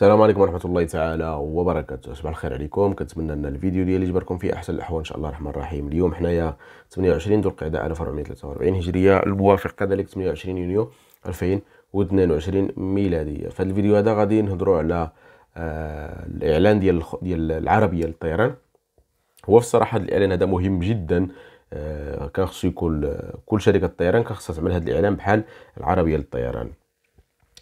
السلام عليكم ورحمه الله تعالى وبركاته صباح الخير عليكم كنتمنى ان الفيديو ديالي جبركم في احسن الاحوال ان شاء الله الرحمن الرحيم اليوم حنايا 28 ذو القعده 1443 هجريه الموافق كذلك 28 يونيو 2022 ميلاديه في هذا الفيديو هذا غادي نهضروا على آه الاعلان ديال ديال العربيه للطيران هو في الصراحه الاعلان هذا مهم جدا آه كان خصو يكون آه، كل شركه طيران كان خصها تعمل هذا الاعلان بحال العربيه للطيران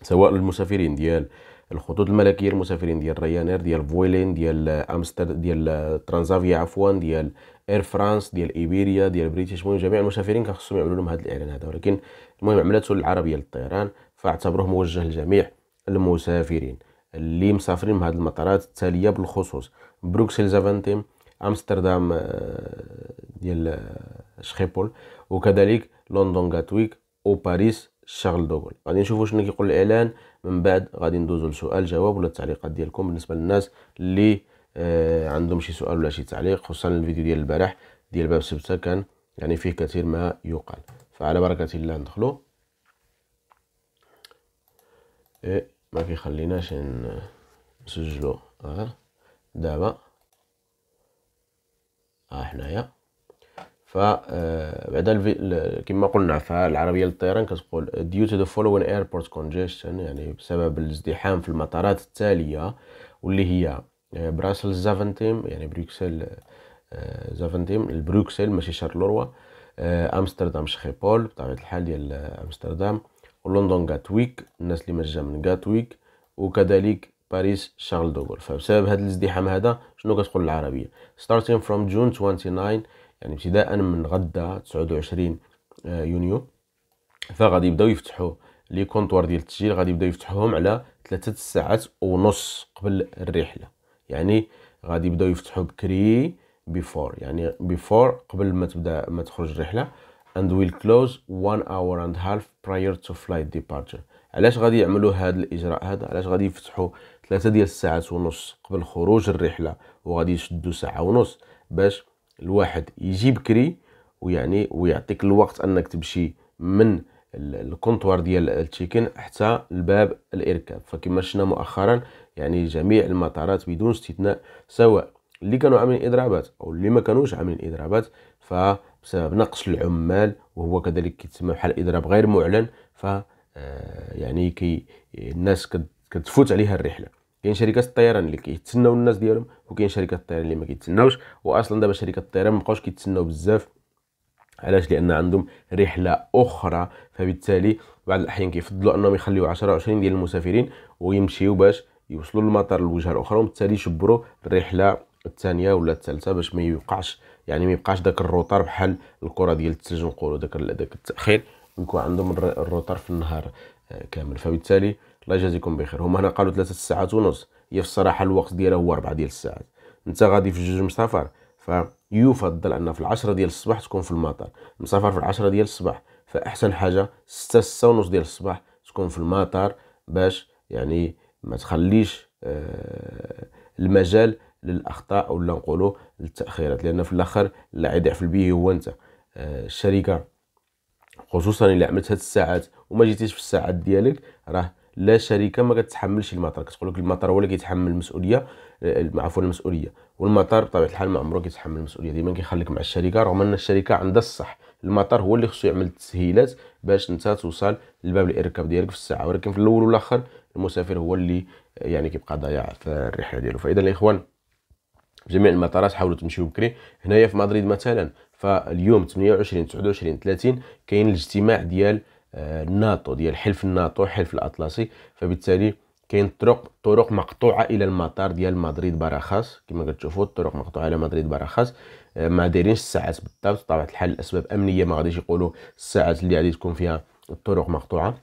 سواء للمسافرين ديال الخطوط الملكيه المسافرين ديال ريانير ديال فويلين ديال امستر ديال ترانزافيا عفوا ديال اير فرانس ديال ايبيريا ديال بريتيش المهم جميع المسافرين كان خصهم يعملوا لهم هذا الاعلان هذا ولكن المهم عملته العربيه للطيران فاعتبروه موجه لجميع المسافرين اللي مسافرين من هذه المطارات التاليه بالخصوص بروكسل زافانتيم امستردام آه، ديال آه، شخيبول وكذلك لندن غاتويك وباريس الشغل دوغل غادي نشوفوا شنو كيقول الاعلان من بعد غادي ندوزو لسؤال جواب ولا التعليقات ديالكم بالنسبه للناس اللي آه عندهم شي سؤال ولا شي تعليق خصوصا الفيديو ديال البارح ديال باب سبته كان يعني فيه كثير ما يقال فعلى بركه الله ندخلو إيه ما كيخليناش نسجلو غير آه، دابا ها آه حنايا ف آه، بعدا كما قلنا فالعربيه للطيران كتقول ديو تو the ايربورت airport يعني بسبب الازدحام في المطارات التاليه واللي هي براسلز آه، زافنتيم يعني بروكسل زافنتيم آه، البروكسل ماشي شارلوروا امستردام شخيبول بطبيعه الحال ديال امستردام ولندن غاتويك الناس اللي مجا من غاتويك وكذلك باريس شارل دوغول فبسبب هذا الازدحام هذا شنو كتقول العربيه starting from June 29 يعني ابتداء من غدا 29 آه، يونيو فغادي يبداو يفتحوا لي كونطوار ديال التسجيل غادي يبداو يفتحوهم على ثلاثة ساعات ونص قبل الرحله يعني غادي يبداو يفتحوا بكري بيفور يعني بيفور قبل ما تبدا ما تخرج الرحله and will close 1 hour and half prior to flight departure علاش غادي يعملوا هذا الاجراء هذا علاش غادي يفتحوا ثلاثة ديال الساعات ونص قبل خروج الرحله وغادي يشدوا ساعه ونص باش الواحد يجي بكري ويعني ويعطيك الوقت انك تمشي من الكونتوار ديال التشيكن حتى الباب الاركاب فكما شفنا مؤخرا يعني جميع المطارات بدون استثناء سواء اللي كانوا عاملين اضرابات او اللي ما كانوش عاملين اضرابات فبسبب نقص العمال وهو كذلك كيتسمى بحال اضراب غير معلن ف آه، يعني كي الناس كتفوت عليها الرحله كاين شركات الطيران اللي كيتسناو الناس ديالهم وكاين شركات الطيران اللي ما كيتسناوش واصلا دابا شركات الطيران ما بقاوش كيتسناو بزاف علاش لان عندهم رحله اخرى فبالتالي بعض الاحيان كيفضلوا انهم يخليو 10 20 ديال المسافرين ويمشيو باش يوصلوا للمطار الوجهه الاخرى وبالتالي يشبروا الرحله الثانيه ولا الثالثه باش ما يوقعش يعني ما يبقاش داك الروطار بحال الكره ديال الثلج نقولوا داك داك التاخير ويكون عندهم الروتر في النهار آه، كامل فبالتالي الله يجازيكم بخير هما هنا قالوا ثلاثة ساعات ونص هي في الصراحه الوقت ديالها هو أربعة ديال الساعات انت غادي في جوج مسافر فيفضل ان في العشرة ديال الصباح تكون في المطار مسافر في العشرة ديال الصباح فاحسن حاجه ستة ستة ونص ديال الصباح تكون في المطار باش يعني ما تخليش آه، المجال للاخطاء ولا نقولوا للتاخيرات لان في الاخر اللي في البيه هو انت آه، الشركه خصوصا الا عملت هاد الساعات وما جيتيش في الساعات ديالك راه لا شركه ما كتحملش المطر كتقول لك المطر هو اللي كيتحمل المسؤوليه عفوا المسؤوليه والمطر بطبيعه الحال ما عمره كيتحمل المسؤوليه ديما كيخليك مع الشركه رغم ان الشركه عندها الصح المطر هو اللي خصو يعمل التسهيلات باش انت توصل لباب الاركاب ديالك في الساعه ولكن في الاول والاخر المسافر هو اللي يعني كيبقى ضايع في الرحله ديالو فاذا الاخوان جميع المطارات حاولوا تمشيو بكري هنايا في مدريد مثلا فاليوم 28 29 30 كاين الاجتماع ديال آه، الناتو ديال حلف الناتو حلف الاطلسي فبالتالي كاين طرق طرق مقطوعه الى المطار ديال مدريد باراخاس كما كتشوفوا الطرق مقطوعه الى مدريد باراخاس آه، ما دايرينش الساعات بالضبط بطبيعه الحال لاسباب امنيه ما غاديش يقولوا الساعات اللي غادي تكون فيها الطرق مقطوعه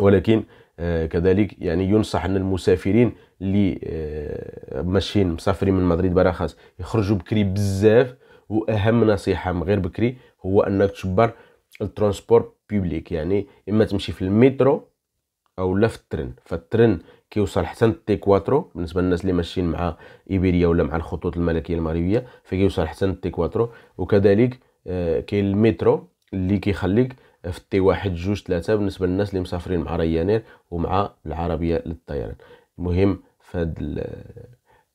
ولكن آه، كذلك يعني ينصح ان المسافرين اللي ماشيين مسافرين من مدريد باراخاس يخرجوا بكري بزاف واهم نصيحه من غير بكري هو انك تشبر الترونسبور بيبليك يعني اما تمشي في المترو او لا في الترن فالترن كيوصل حتى تي كواترو بالنسبه للناس اللي ماشيين مع ايبيريا ولا مع الخطوط الملكيه المغربيه فكيوصل حتى تي كواترو وكذلك آه، كاين المترو اللي كيخليك في تي واحد جوج ثلاثة بالنسبة للناس اللي مسافرين مع ريانير ومع العربية للطيران المهم فهاد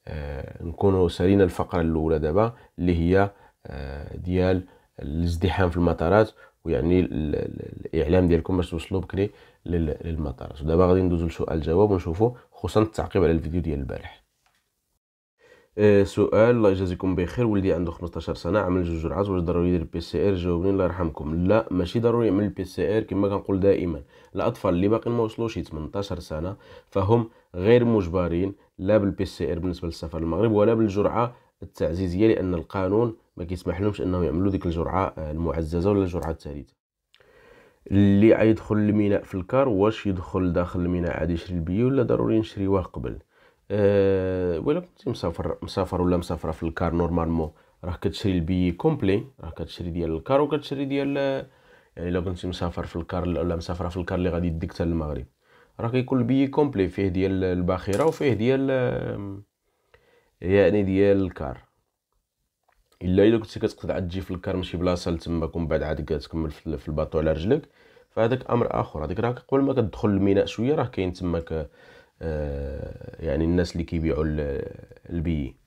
آه نكونوا سالينا الفقرة الأولى دابا اللي هي آه، ديال الازدحام في المطارات ويعني الاعلام ديالكم باش توصلوا بكري للمطارات ودابا غادي ندوزوا لسؤال جواب ونشوفوا خصوصا التعقيب على الفيديو ديال البارح آه، سؤال الله يجازيكم بخير ولدي عنده 15 سنه عمل جوج جرعات واش ضروري يدير بي سي ار جاوبني الله يرحمكم لا ماشي ضروري يعمل البي سي ار كما كنقول دائما الاطفال اللي باقيين ما وصلوش 18 سنه فهم غير مجبرين لا بالبي سي ار بالنسبه للسفر للمغرب ولا بالجرعه التعزيزيه لان القانون ما كيسمح لهمش انهم يعملوا ديك الجرعه آه، المعززه ولا الجرعه الثالثه اللي يدخل الميناء في الكار واش يدخل داخل الميناء عادي يشري البيو ولا ضروري نشريوه قبل أه ولا كنتي مسافر مسافر ولا مسافره في الكار نورمالمون راه كتشري البي كومبلي راه كتشري ديال الكار وكتشري ديال يعني لو كنتي مسافر في الكار ولا مسافره في الكار اللي غادي يديك حتى للمغرب راه كيكون البي كومبلي فيه ديال الباخره وفيه ديال يعني ديال الكار الا الا كنتي كتقصد عاد تجي في الكار ماشي بلاصه لتماك كون بعد عاد كتكمل في الباطو على رجلك فهذاك امر اخر هذيك راه قبل ما كتدخل الميناء شويه راه كاين تماك آه يعني الناس اللي كيبيعوا البي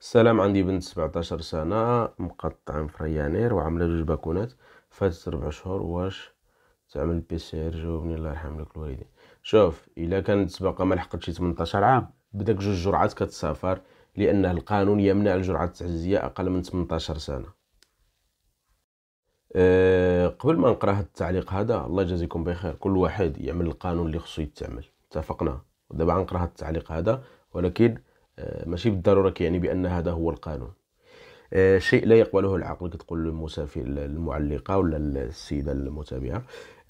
السلام عندي بنت 17 سنه مقطعه في ريانير وعامله جوج باكونات فاتت ربع شهور واش تعمل بي سي ار جاوبني الله يرحم لك الوالدين شوف الا كانت سباقه ما لحقتش 18 عام بدك جوج جرعات كتسافر لأن القانون يمنع الجرعة التعزيزية أقل من 18 سنة أه قبل ما نقرا هذا التعليق هذا الله يجازيكم بخير كل واحد يعمل القانون اللي خصو يتعمل اتفقنا دابا غنقرا هذا التعليق هذا ولكن أه ماشي بالضروره كيعني بان هذا هو القانون أه شيء لا يقبله العقل كتقول المسافر المعلقه ولا السيده المتابعه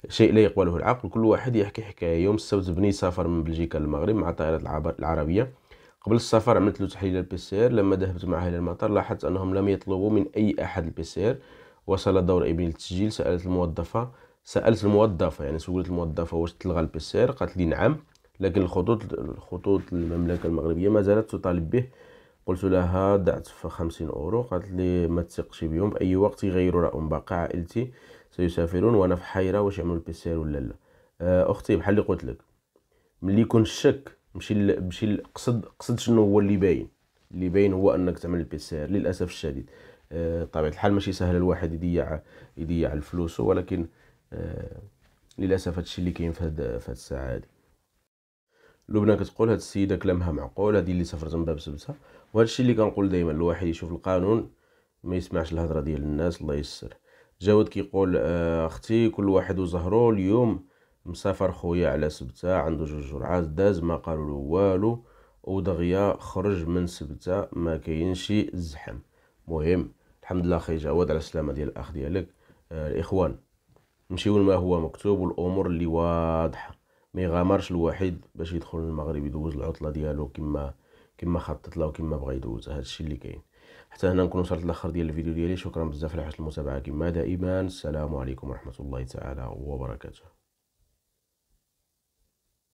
شيء لا يقبله العقل كل واحد يحكي حكاية يوم السبت بني سافر من بلجيكا للمغرب مع طائرة العربية قبل السفر عملت له تحليل البي سي ار لما ذهبت معه إلى المطار لاحظت أنهم لم يطلبوا من أي أحد البي سي ار وصل دور ابني للتسجيل سألت الموظفة سألت الموظفة يعني سولت الموظفة واش تلغى البي سي ار قالت لي نعم لكن الخطوط الخطوط المملكة المغربية ما زالت تطالب به قلت لها دعت في خمسين أورو قالت لي ما تثقش بهم أي وقت يغيروا رقم باقي عائلتي سيسافرون وانا في حيره واش يعملوا البيسير ولا لا آه، اختي بحال اللي قلت لك ملي يكون الشك مشي مشي قصد قصد شنو هو اللي باين اللي باين هو انك تعمل البيسير للاسف الشديد آه، طبيعة الحال ماشي سهل الواحد يضيع يضيع الفلوس ولكن آه، للاسف هادشي اللي كاين في هاد في هاد الساعه هادي لبنى كتقول هاد السيده كلامها معقول هادي اللي سافرت من باب سبتها وهادشي اللي كنقول دائما الواحد يشوف القانون ما يسمعش الهضره ديال الناس الله يسر جواد كيقول آه، اختي كل واحد وزهرو اليوم مسافر خويا على سبتة عنده جوج جرعات داز ما قالوا له والو ودغيا خرج من سبتة ما كاينش الزحم مهم الحمد لله خي جواد على السلامه ديال الاخ ديالك آه، الاخوان نمشيو لما هو مكتوب والامور اللي واضحه ما يغامرش الواحد باش يدخل المغرب يدوز العطله ديالو كما كما خطط له وكما بغى يدوز هذا الشيء اللي كاين حتى هنا نكون وصلت لاخر ديال الفيديو ديالي شكرا بزاف على حسن المتابعه كما دائما السلام عليكم ورحمه الله تعالى وبركاته